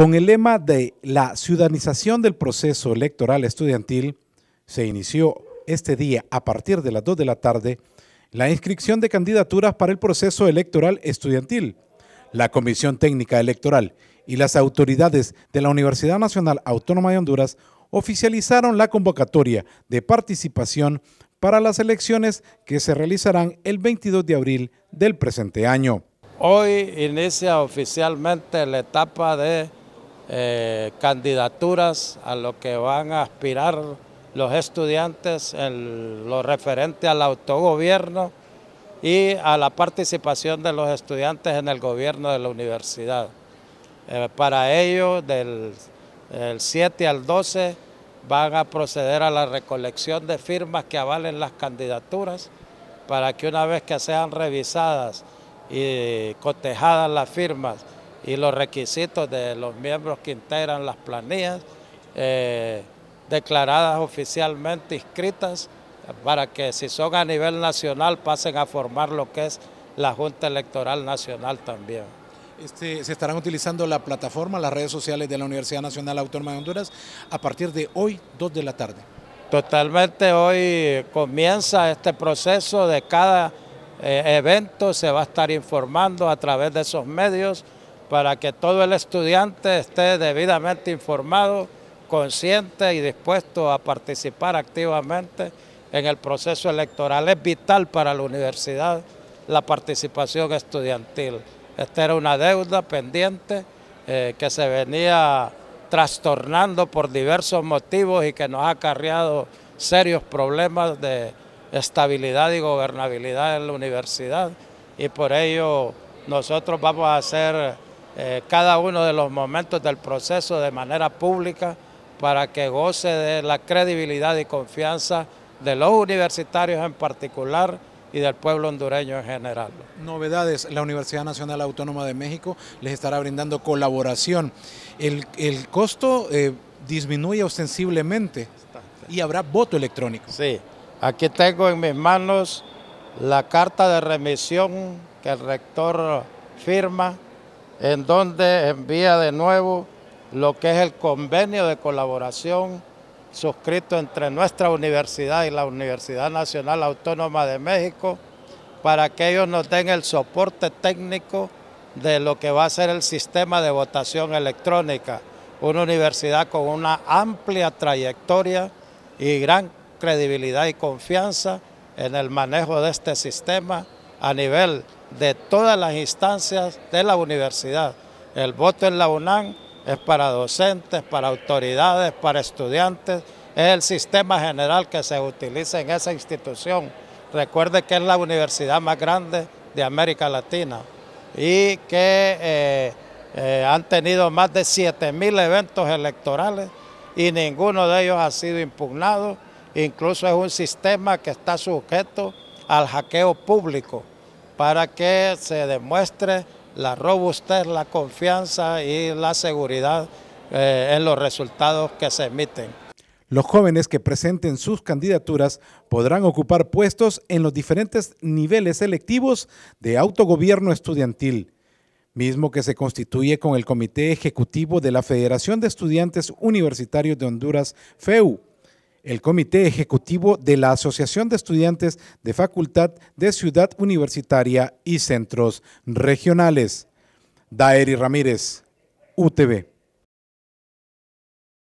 Con el lema de la ciudadanización del proceso electoral estudiantil, se inició este día a partir de las 2 de la tarde la inscripción de candidaturas para el proceso electoral estudiantil. La Comisión Técnica Electoral y las autoridades de la Universidad Nacional Autónoma de Honduras oficializaron la convocatoria de participación para las elecciones que se realizarán el 22 de abril del presente año. Hoy inicia oficialmente la etapa de eh, candidaturas a lo que van a aspirar los estudiantes en lo referente al autogobierno y a la participación de los estudiantes en el gobierno de la universidad. Eh, para ello, del 7 al 12 van a proceder a la recolección de firmas que avalen las candidaturas para que una vez que sean revisadas y cotejadas las firmas, y los requisitos de los miembros que integran las planillas eh, declaradas oficialmente inscritas para que si son a nivel nacional pasen a formar lo que es la Junta Electoral Nacional también. Este, se estarán utilizando la plataforma, las redes sociales de la Universidad Nacional Autónoma de Honduras a partir de hoy, 2 de la tarde. Totalmente, hoy comienza este proceso de cada eh, evento, se va a estar informando a través de esos medios para que todo el estudiante esté debidamente informado, consciente y dispuesto a participar activamente en el proceso electoral. Es vital para la universidad la participación estudiantil. Esta era una deuda pendiente eh, que se venía trastornando por diversos motivos y que nos ha acarreado serios problemas de estabilidad y gobernabilidad en la universidad y por ello nosotros vamos a hacer eh, cada uno de los momentos del proceso de manera pública para que goce de la credibilidad y confianza de los universitarios en particular y del pueblo hondureño en general. Novedades, la Universidad Nacional Autónoma de México les estará brindando colaboración. El, costo eh, disminuye ostensiblemente y habrá voto electrónico. Sí, aquí tengo en mis manos la carta de remisión que el rector firma en donde envía de nuevo lo que es el convenio de colaboración suscrito entre nuestra universidad y la Universidad Nacional Autónoma de México para que ellos nos den el soporte técnico de lo que va a ser el sistema de votación electrónica. Una universidad con una amplia trayectoria y gran credibilidad y confianza en el manejo de este sistema a nivel de todas las instancias de la universidad. El voto en la UNAM es para docentes, para autoridades, para estudiantes, es el sistema general que se utiliza en esa institución. Recuerde que es la universidad más grande de América Latina y que eh, eh, han tenido más de 7.000 eventos electorales y ninguno de ellos ha sido impugnado. Incluso es un sistema que está sujeto al hackeo público para que se demuestre la robustez, la confianza y la seguridad eh, en los resultados que se emiten. Los jóvenes que presenten sus candidaturas podrán ocupar puestos en los diferentes niveles electivos de autogobierno estudiantil, mismo que se constituye con el Comité Ejecutivo de la Federación de Estudiantes Universitarios de Honduras, FEU, el Comité Ejecutivo de la Asociación de Estudiantes de Facultad de Ciudad Universitaria y Centros Regionales. Daeri Ramírez, UTV.